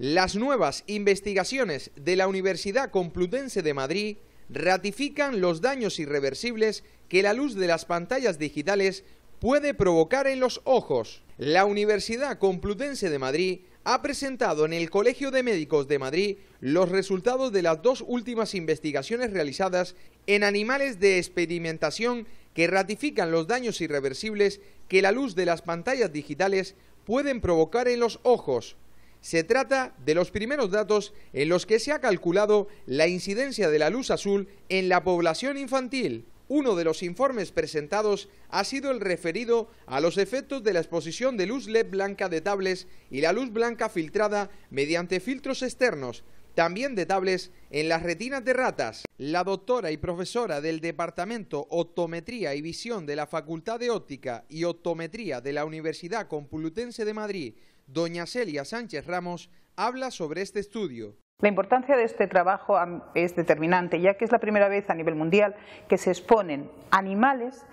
Las nuevas investigaciones de la Universidad Complutense de Madrid ratifican los daños irreversibles que la luz de las pantallas digitales puede provocar en los ojos. La Universidad Complutense de Madrid ha presentado en el Colegio de Médicos de Madrid los resultados de las dos últimas investigaciones realizadas en animales de experimentación que ratifican los daños irreversibles que la luz de las pantallas digitales pueden provocar en los ojos. Se trata de los primeros datos en los que se ha calculado la incidencia de la luz azul en la población infantil. Uno de los informes presentados ha sido el referido a los efectos de la exposición de luz LED blanca de tablets y la luz blanca filtrada mediante filtros externos, también de tablets en las retinas de ratas. La doctora y profesora del Departamento Optometría y Visión de la Facultad de Óptica y Optometría de la Universidad Complutense de Madrid, Doña Celia Sánchez Ramos habla sobre este estudio. La importancia de este trabajo es determinante, ya que es la primera vez a nivel mundial que se exponen animales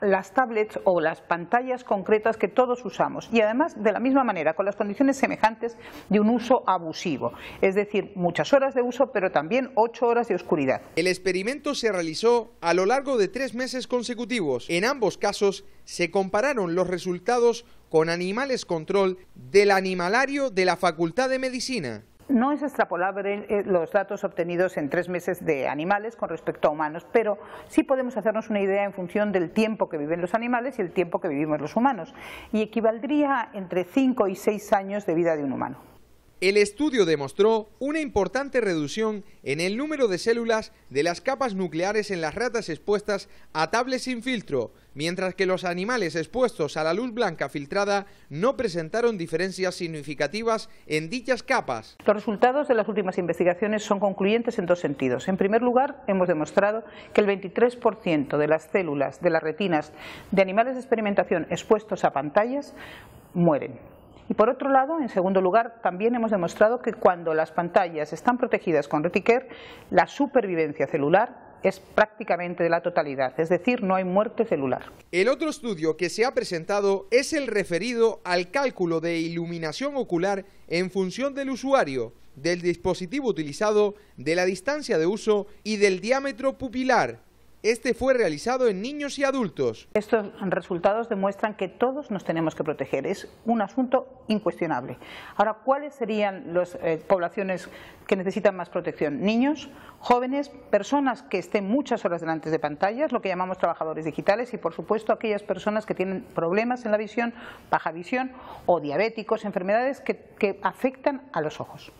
las tablets o las pantallas concretas que todos usamos y además de la misma manera con las condiciones semejantes de un uso abusivo, es decir, muchas horas de uso pero también ocho horas de oscuridad. El experimento se realizó a lo largo de tres meses consecutivos. En ambos casos se compararon los resultados con animales control del animalario de la Facultad de Medicina. No es extrapolable eh, los datos obtenidos en tres meses de animales con respecto a humanos, pero sí podemos hacernos una idea en función del tiempo que viven los animales y el tiempo que vivimos los humanos, y equivaldría entre cinco y seis años de vida de un humano. El estudio demostró una importante reducción en el número de células de las capas nucleares en las ratas expuestas a tablets sin filtro, mientras que los animales expuestos a la luz blanca filtrada no presentaron diferencias significativas en dichas capas. Los resultados de las últimas investigaciones son concluyentes en dos sentidos. En primer lugar, hemos demostrado que el 23% de las células de las retinas de animales de experimentación expuestos a pantallas mueren y por otro lado, en segundo lugar, también hemos demostrado que cuando las pantallas están protegidas con Reticare, la supervivencia celular es prácticamente de la totalidad, es decir, no hay muerte celular. El otro estudio que se ha presentado es el referido al cálculo de iluminación ocular en función del usuario, del dispositivo utilizado, de la distancia de uso y del diámetro pupilar, este fue realizado en niños y adultos. Estos resultados demuestran que todos nos tenemos que proteger. Es un asunto incuestionable. Ahora, ¿cuáles serían las eh, poblaciones que necesitan más protección? Niños, jóvenes, personas que estén muchas horas delante de pantallas, lo que llamamos trabajadores digitales y, por supuesto, aquellas personas que tienen problemas en la visión, baja visión o diabéticos, enfermedades que afectan a los ojos.